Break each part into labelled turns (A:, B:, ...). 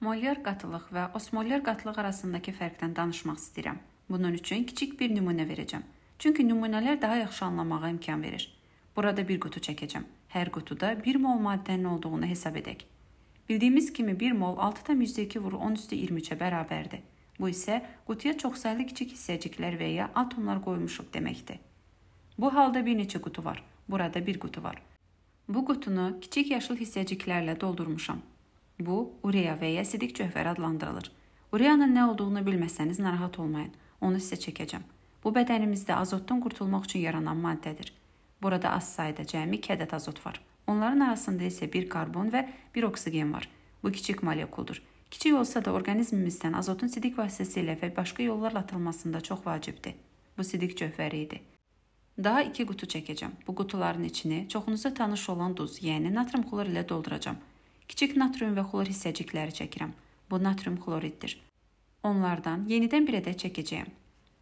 A: molyar qatılıq və osmolyar qatılıq arasındakı fərqdən danışmaq istəyirəm. Bunun üçün kiçik bir nümunə verəcəm. Çünki nümunələr daha yaxşı anlamağa imkan verir. Burada bir qutu çəkəcəm. Hər qutuda 1 mol maddənin olduğunu hesab edək. Bildiyimiz kimi 1 mol 6,2 vuru 10 üstü 23-ə bərabərdir. Bu isə qutuya çoxsaylı kiçik hissəciklər və ya atomlar qoymuşuq deməkdir. Bu halda bir neçə qutu var. Burada bir qutu var. Bu qutunu kiçik yaşıl hissəciklərlə doldurmuşam. Bu, ureya və ya sidik cövhəri adlandırılır. Ureyanın nə olduğunu bilməsəniz narahat olmayın. Onu sizə çəkəcəm. Bu bədənimizdə azotdan qurtulmaq üçün yaranan maddədir. Burada az sayda cəmi 2 ədəd azot var. Onların arasında isə bir karbon və bir oksigen var. Bu kiçik molekuldur. Kiçik olsa da orqanizmimizdən azotun sidik vasitəsilə və başqa yollarla atılmasında çox vacibdir. Bu sidik cövhəri idi. Daha 2 qutu çəkəcəm. Bu qutuların içini çoxunuza tanış olan duz, yəni natrium xlor ilə dolduracağam kiçik natrium və xlor hissəcikləri çəkirəm. Bu natrium xloriddir. Onlardan yenidən bir ədəd çəkəcəyəm.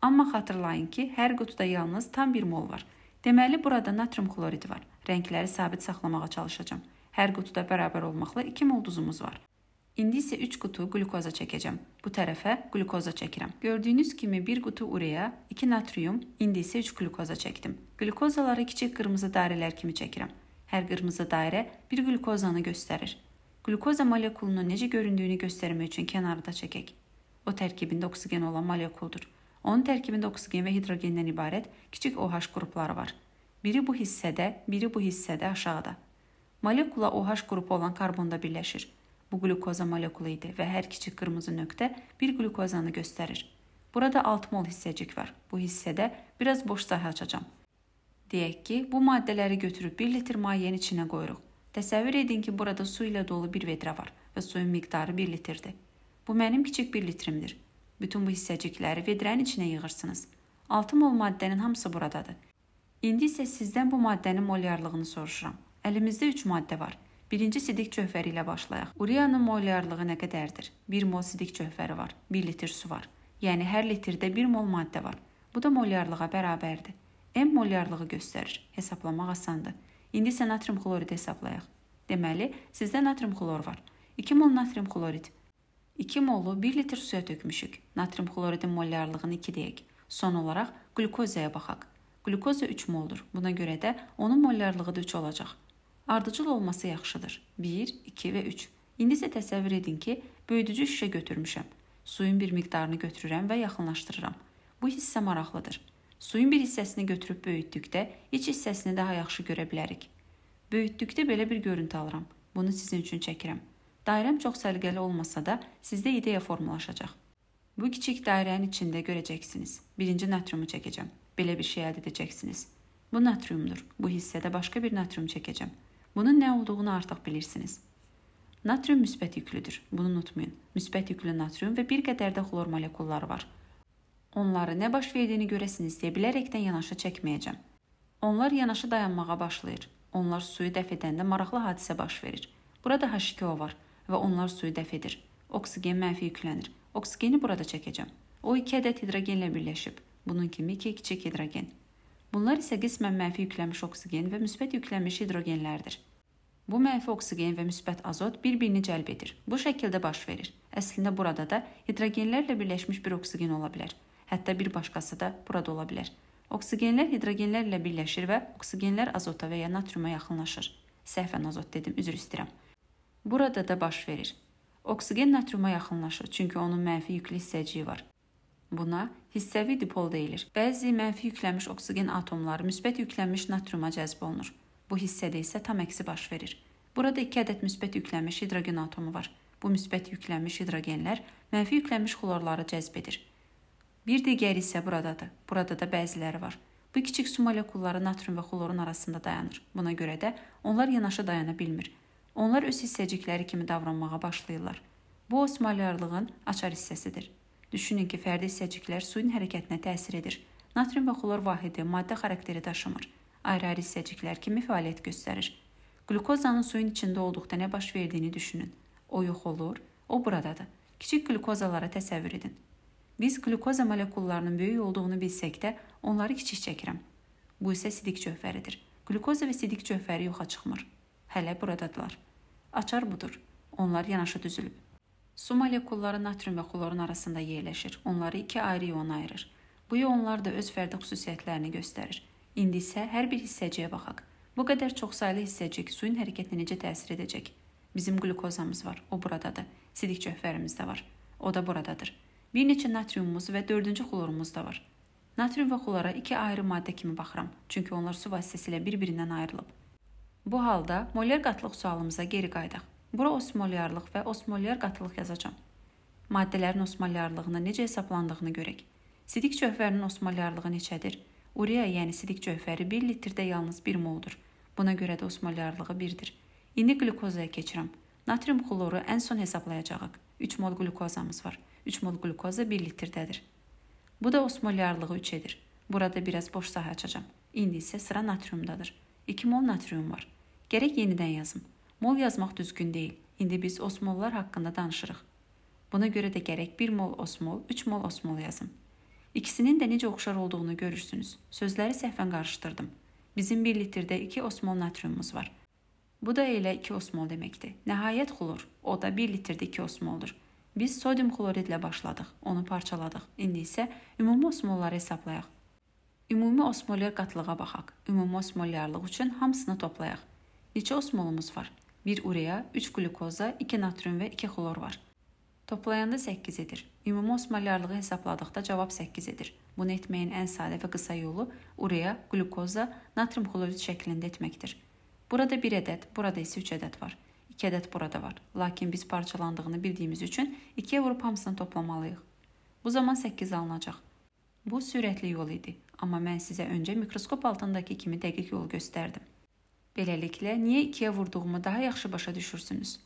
A: Amma xatırlayın ki, hər qutuda yalnız tam 1 mol var. Deməli, burada natrium xloridi var. Rəngləri sabit saxlamağa çalışacağam. Hər qutuda bərabər olmaqla 2 mol duzumuz var. İndi isə 3 qutu glukoza çəkəcəm. Bu tərəfə glukoza çəkirəm. Gördüyünüz kimi 1 qutu ureya, 2 natrium, indi isə 3 glukoza çəkdim. Glukozaları kiçik qırmızı dairələr kimi çəkirəm. Hər qırmızı dairə bir glukozanı göstərir. glukoza molekulünün nece göründüğünü göstermek için kenarda çekek. O tərkibində oksigen olan molekuldur. Onun tərkibində oksigen və hidrogendən ibarət kiçik OH qrupları var. Biri bu hissede, biri bu hissede aşağıda. Molekula OH grubu olan karbonda birleşir. Bu glukoza molekulu idi və hər kiçik qırmızı nöqtə bir glukozanı gösterir. Burada 6 mol hissəcik var. Bu hissede biraz boş sahə açacağam. Deyək ki, bu maddeleri götürüp 1 litre mayenin içine qoyuruq. Təsəvvür edin ki, burada su ilə dolu bir vedrə var və suyun miqdarı 1 litrdir. Bu mənim kiçik 1 litrimdir. Bütün bu hissəcikləri vedrənin içinə yığırsınız. 6 mol maddənin hamısı buradadır. İndi isə sizdən bu maddənin molyarlığını soruşuram. Əlimizdə 3 maddə var. Birinci sidik cövhəri ilə başlayaq. Uriyanın molyarlığı nə qədərdir? 1 mol sidik cövhəri var. 1 litr su var. Yəni hər litrdə 1 mol maddə var. Bu da molyarlığa bərabərdir. M molyarlığı göstərir. Hesablamaq asandır. İndi isə natrium xloridi hesablayaq. Deməli, sizdə natrium xlor var. 2 mol natrium xlorid. 2 molu 1 litr suya tökmüşük. Natrium xloridin molyarlığını 2 deyək. Son olaraq qlukozaya baxaq. Qlukoza 3 moldur. Buna görə də onun molyarlığı da 3 olacaq. Ardıcıl olması yaxşıdır. 1, 2 və 3. İndi isə təsəvvür edin ki, böyüdücü şüşə götürmüşəm. Suyun bir miqdarını götürürəm və yaxınlaşdırıram. Bu hissə maraqlıdır. Suyun bir hissəsini götürüb böyütdükdə iç hissəsini daha yaxşı görə bilərik. Böyütdükdə belə bir görüntü alıram. Bunu sizin üçün çəkirəm. Dairəm çox səliqəli olmasa da, sizdə ideya formalaşacaq. Bu kiçik dairənin içində görəcəksiniz. Birinci natriumu çəkəcəm. Belə bir şey əldə edəcəksiniz. Bu natriumdur. Bu hissədə başqa bir natrium çəkəcəm. Bunun nə olduğunu artıq bilirsiniz. Natrium müsbət yüklüdür. Bunu unutmayın. Müsbət yüklü natrium və bir qədər də xlor molekulları var. Onları nə baş verdiyini görəsiniz deyə bilərəkdən yanaşı çəkməyəcəm. Onlar yanaşı dayanmağa başlayır. Onlar suyu dəf edəndə maraqlı hadisə baş verir. Burada H2O var və onlar suyu dəf edir. Oksigen mənfi yüklənir. Oksigeni burada çəkəcəm. O 2 ədəd hidrogenlə birləşib. Bunun kimi 2 kiçik hidrogen. Bunlar isə qismən mənfi yüklənmiş oksigen və müsbət yüklənmiş hidrogenlərdir. Bu mənfi oksigen və müsbət azot bir-birini cəlb edir. Bu şəkildə baş verir. Əslində burada da hidrogenlərlə birləşmiş bir oksigen ola bilər hətta bir başqası da burada ola bilər. Oksigenlər hidrogenlərlə birləşir və oksigenlər azota və ya natriuma yaxınlaşır. Səhvən azot dedim, üzr istəyirəm. Burada da baş verir. Oksigen natriuma yaxınlaşır, çünki onun mənfi yüklü hissəciyi var. Buna hissəvi dipol deyilir. Bəzi mənfi yüklənmiş oksigen atomları müsbət yüklənmiş natriuma cəzb olunur. Bu hissədə isə tam əksi baş verir. Burada 2 ədəd müsbət yüklənmiş hidrogen atomu var. Bu müsbət yüklənmiş hidrogenlər mənfi yüklənmiş xlorları cəzb edir. Bir digəri isə buradadır. Burada da bəziləri var. Bu kiçik su molekulları natrium və xlorun arasında dayanır. Buna görə də onlar yanaşı dayana bilmir. Onlar öz hissəcikləri kimi davranmağa başlayırlar. Bu osmolarlığın açar hissəsidir. Düşünün ki, fərdi hissəciklər suyun hərəkətinə təsir edir. Natrium və xlor vahidi maddə xarakteri daşımır. Ayrı-ayrı hissəciklər kimi fəaliyyət göstərir. Qlukozanın suyun içində olduqda nə baş verdiyini düşünün. O yox olur, o buradadır. Kiçik qlukozalara təsəvvür edin. Biz qlyukoza molekullarının böyük olduğunu bilsək də, onları kiçik çəkirəm. Bu isə sidik cövhəridir. Qlyukoza və sidik cövhəri yoxa çıxmır. Hələ buradadılar. Açar budur. Onlar yanaşı düzülüb. Su molekulları natrium və xlorun arasında yerləşir. Onları iki ayrı iona ayırır. Bu ionlar da öz fərdi xüsusiyyətlərini göstərir. İndi isə hər bir hissəciyə baxaq. Bu qədər çoxsaylı hissəcik suyun hərəkətinə necə təsir edəcək? Bizim qlyukozamız var, o buradadır. Sidik cövhərimiz də var, o da buradadır. Bir neçə natriumumuz və dördüncü xlorumuz da var. Natrium və xlora iki ayrı maddə kimi baxıram, çünki onlar su vasitəsilə bir-birindən ayrılıb. Bu halda molyar qatlıq sualımıza geri qayıdaq. Bura osmolyarlıq və osmolyar qatlıq yazacağam. Maddələrin osmolyarlığını necə hesablandığını görək. Sidik cövhərinin osmolyarlığı neçədir? Urea, yəni sidik cövhəri 1 litrdə yalnız 1 moldur. Buna görə də osmolyarlığı 1-dir. İndi qlikozaya keçirəm. Natrium xloru ən son hesablayacağıq. 3 mol glukozamız var. 3 mol glukoza 1 litrdədir. Bu da osmolyarlığı 3 edir. Burada biraz boş sahə açacağam. İndi isə sıra natriumdadır. 2 mol natrium var. Gərək yenidən yazım. Mol yazmaq düzgün deyil. İndi biz osmollar haqqında danışırıq. Buna görə də gərək 1 mol osmol, 3 mol osmol yazım. İkisinin də necə oxşar olduğunu görürsünüz. Sözləri səhvən qarışdırdım. Bizim 1 litrdə 2 osmol natriumumuz var. Bu da elə 2 osmol deməkdir. Nəhayət xlor. O da 1 litrdə 2 osmoldur. Biz sodium xloridlə başladıq, onu parçaladıq. İndi isə ümumi osmolları hesablayaq. Ümumi osmolar qatlığa baxaq. Ümumi osmolyarlıq üçün hamısını toplayaq. Neçə osmolumuz var? 1 ureya, 3 glukoza, 2 natrium və 2 xlor var. Toplayanda 8 edir. Ümumi osmolyarlığı hesabladıqda cavab 8 edir. Bunu etməyin ən sadə və qısa yolu ureya, glukoza, natrium xlorid şəklində etməkdir. Burada 1 ədəd, burada isə 3 ədəd var. 2 ədəd burada var. Lakin biz parçalandığını bildiyimiz üçün 2-yə vurub hamısını toplamalıyıq. Bu zaman 8 alınacaq. Bu sürətli yol idi, amma mən sizə öncə mikroskop altındakı kimi dəqiq yol göstərdim. Beləliklə, niyə 2-yə vurduğumu daha yaxşı başa düşürsünüz.